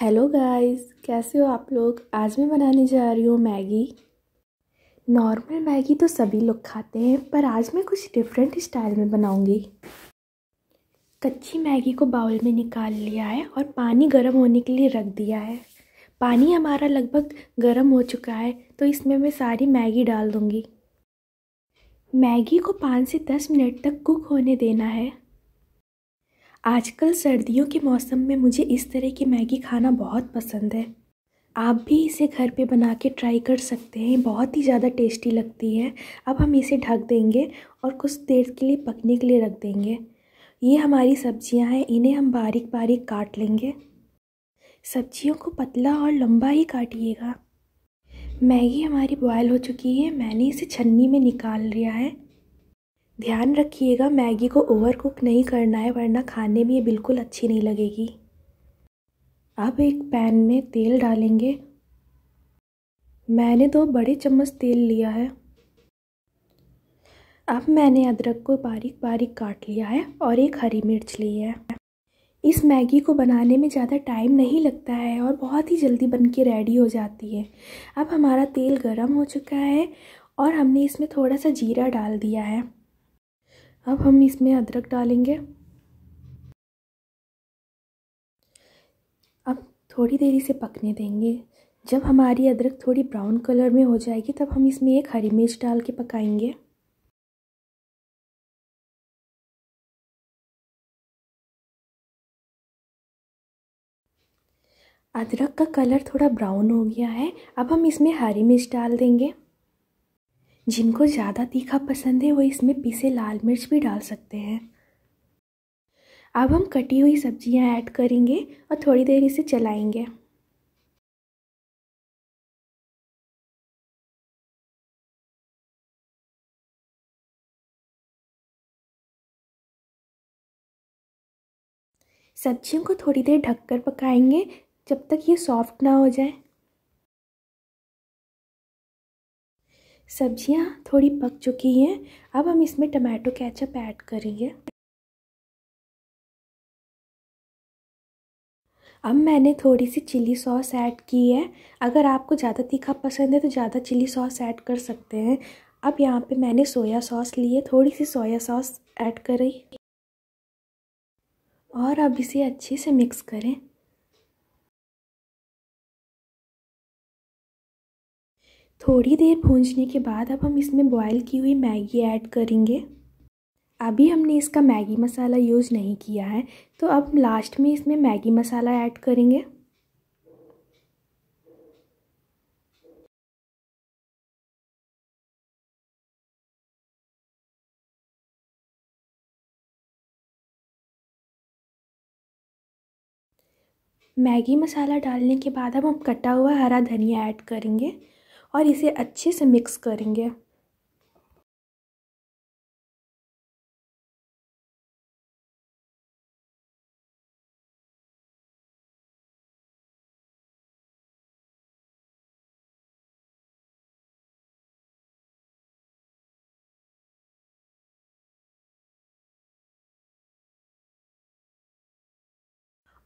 hello guys कैसे हो आप लोग आज मैं बनाने जा रही हूँ मैगी नॉर्मल मैगी तो सभी लोग खाते हैं पर आज मैं कुछ डिफरेंट स्टाइल में बनाऊँगी कच्ची मैगी को बाउल में निकाल लिया है और पानी गर्म होने के लिए रख दिया है पानी हमारा लगभग गर्म हो चुका है तो इसमें मैं सारी मैगी डाल दूँगी मैगी को पाँच से दस मिनट तक कुक होने देना है आजकल सर्दियों के मौसम में मुझे इस तरह की मैगी खाना बहुत पसंद है आप भी इसे घर पे बना के ट्राई कर सकते हैं बहुत ही ज़्यादा टेस्टी लगती है अब हम इसे ढक देंगे और कुछ देर के लिए पकने के लिए रख देंगे ये हमारी सब्जियां हैं इन्हें हम बारीक बारीक काट लेंगे सब्जियों को पतला और लंबा ही काटिएगा मैगी हमारी बॉयल हो चुकी है मैंने इसे छन्नी में निकाल लिया है ध्यान रखिएगा मैगी को ओवर कुक नहीं करना है वरना खाने में ये बिल्कुल अच्छी नहीं लगेगी अब एक पैन में तेल डालेंगे मैंने दो बड़े चम्मच तेल लिया है अब मैंने अदरक को बारीक बारीक काट लिया है और एक हरी मिर्च ली है इस मैगी को बनाने में ज़्यादा टाइम नहीं लगता है और बहुत ही जल्दी बन के रेडी हो जाती है अब हमारा तेल गर्म हो चुका है और हमने इसमें थोड़ा सा जीरा डाल दिया है अब हम इसमें अदरक डालेंगे अब थोड़ी देरी से पकने देंगे जब हमारी अदरक थोड़ी ब्राउन कलर में हो जाएगी तब हम इसमें एक हरी मिर्च डाल के पकाएंगे अदरक का कलर थोड़ा ब्राउन हो गया है अब हम इसमें हरी मिर्च डाल देंगे जिनको ज़्यादा तीखा पसंद है वो इसमें पीसे लाल मिर्च भी डाल सकते हैं अब हम कटी हुई सब्जियां ऐड करेंगे और थोड़ी देर इसे चलाएंगे सब्जियों को थोड़ी देर ढककर पकाएंगे जब तक ये सॉफ्ट ना हो जाए सब्जियां थोड़ी पक चुकी हैं अब हम इसमें टमाटो केचप ऐड करेंगे अब मैंने थोड़ी सी चिली सॉस ऐड की है अगर आपको ज़्यादा तीखा पसंद है तो ज़्यादा चिली सॉस ऐड कर सकते हैं अब यहाँ पे मैंने सोया सॉस ली है थोड़ी सी सोया सॉस ऐड करी और अब इसे अच्छे से मिक्स करें थोड़ी देर भूंजने के बाद अब हम इसमें बॉयल की हुई मैगी ऐड करेंगे अभी हमने इसका मैगी मसाला यूज़ नहीं किया है तो अब लास्ट में इसमें मैगी मसाला ऐड करेंगे मैगी मसाला डालने के बाद अब हम कटा हुआ हरा धनिया ऐड करेंगे और इसे अच्छे से मिक्स करेंगे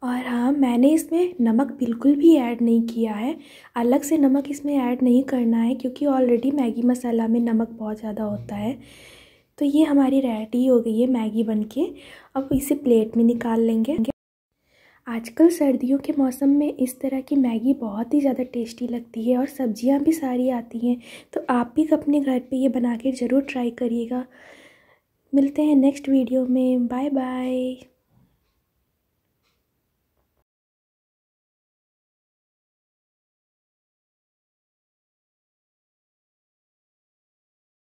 और हाँ मैंने इसमें नमक बिल्कुल भी ऐड नहीं किया है अलग से नमक इसमें ऐड नहीं करना है क्योंकि ऑलरेडी मैगी मसाला में नमक बहुत ज़्यादा होता है तो ये हमारी रेडी हो गई है मैगी बनके अब इसे प्लेट में निकाल लेंगे आजकल सर्दियों के मौसम में इस तरह की मैगी बहुत ही ज़्यादा टेस्टी लगती है और सब्ज़ियाँ भी सारी आती हैं तो आप भी अपने घर पर ये बना के ज़रूर ट्राई करिएगा मिलते हैं नेक्स्ट वीडियो में बाय बाय